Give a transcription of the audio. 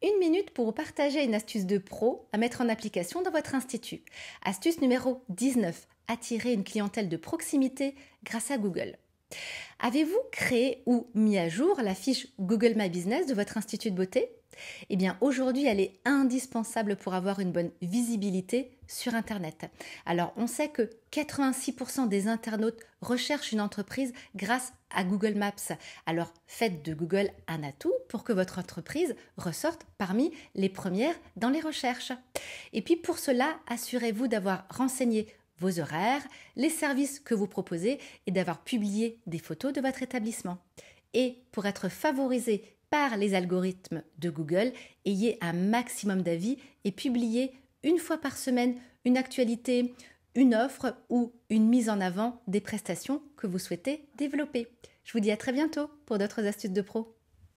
Une minute pour partager une astuce de pro à mettre en application dans votre institut. Astuce numéro 19, attirer une clientèle de proximité grâce à Google. Avez-vous créé ou mis à jour la fiche Google My Business de votre institut de beauté eh bien, aujourd'hui, elle est indispensable pour avoir une bonne visibilité sur Internet. Alors, on sait que 86% des internautes recherchent une entreprise grâce à Google Maps. Alors, faites de Google un atout pour que votre entreprise ressorte parmi les premières dans les recherches. Et puis, pour cela, assurez-vous d'avoir renseigné vos horaires, les services que vous proposez et d'avoir publié des photos de votre établissement. Et pour être favorisé par les algorithmes de Google, ayez un maximum d'avis et publiez une fois par semaine une actualité, une offre ou une mise en avant des prestations que vous souhaitez développer. Je vous dis à très bientôt pour d'autres astuces de pro.